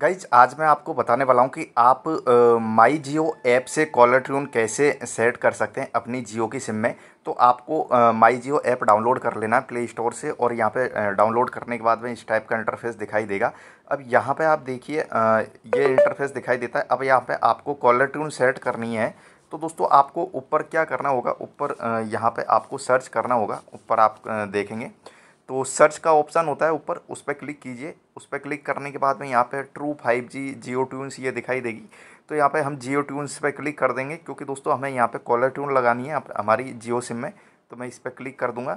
guys आज मैं आपको बताने वाला हूँ कि आप माई जियो ऐप से कॉलर ट्यून कैसे सेट कर सकते हैं अपनी जियो की सिम में तो आपको माई जियो ऐप डाउनलोड कर लेना प्ले स्टोर से और यहाँ पे डाउनलोड करने के बाद में इस टाइप का इंटरफेस दिखाई देगा अब यहाँ पे आप देखिए ये इंटरफेस दिखाई देता है अब यहाँ पे आपको कॉलर ट्यून सेट करनी है तो दोस्तों आपको ऊपर क्या करना होगा ऊपर यहाँ पर आपको सर्च करना होगा ऊपर आप देखेंगे तो सर्च का ऑप्शन होता है ऊपर उस पर क्लिक कीजिए उस पर क्लिक करने के बाद में यहाँ पे true five G Jio tunes ये दिखाई देगी तो यहाँ पे हम जियो ट्यून्स पर क्लिक कर देंगे क्योंकि दोस्तों हमें यहाँ पे कॉलर ट्यून लगानी है हमारी जियो सिम में तो मैं इस पर क्लिक कर दूँगा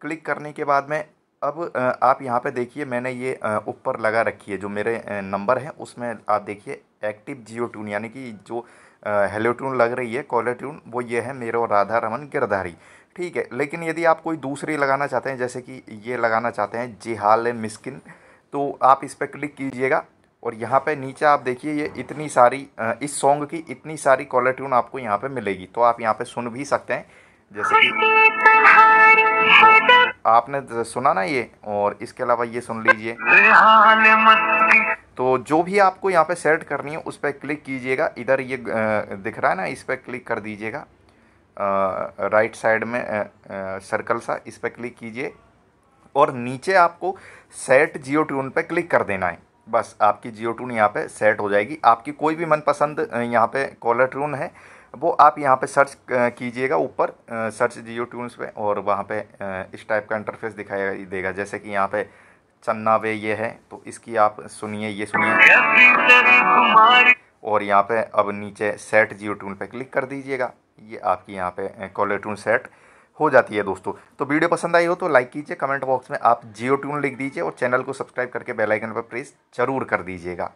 क्लिक करने के बाद में अब आप यहाँ पर देखिए मैंने ये ऊपर लगा रखी है जो मेरे नंबर है उसमें आप देखिए एक्टिव जियो ट्यून यानी कि जो हेलो ट्यून लग रही है कॉलर ट्यून वो ये है मेरो राधा रमन गिरधारी ठीक है लेकिन यदि आप कोई दूसरी लगाना चाहते हैं जैसे कि ये लगाना चाहते हैं जिहाल मिस्किन तो आप इस पर क्लिक कीजिएगा और यहाँ पे नीचे आप देखिए ये इतनी सारी इस सॉन्ग की इतनी सारी कॉलर ट्यून आपको यहाँ पे मिलेगी तो आप यहाँ पे सुन भी सकते हैं जैसे कि आपने सुना ना ये और इसके अलावा ये सुन लीजिए तो जो भी आपको यहाँ पे सेट करनी है उस पर क्लिक कीजिएगा इधर ये दिख रहा है ना इस पर क्लिक कर दीजिएगा राइट साइड में सर्कल सा इस पर क्लिक कीजिए और नीचे आपको सेट जियो ट्यून पर क्लिक कर देना है बस आपकी जियो ट्यून यहाँ पे सेट हो जाएगी आपकी कोई भी मनपसंद यहाँ पे कॉलर ट्यून है वो आप यहाँ पे सर्च कीजिएगा ऊपर सर्च जियो ट्यून्स पे और वहाँ पे इस टाइप का इंटरफेस दिखाई देगा जैसे कि यहाँ पे चन्ना वे ये है तो इसकी आप सुनिए ये सुनिए और यहाँ पे अब नीचे सेट जियो टून पर क्लिक कर दीजिएगा ये आपकी यहाँ पे कॉलर टून सेट हो जाती है दोस्तों तो वीडियो पसंद आई हो तो लाइक कीजिए कमेंट बॉक्स में आप जियो ट्यून लिख दीजिए और चैनल को सब्सक्राइब करके बेल आइकन पर प्रेस जरूर कर दीजिएगा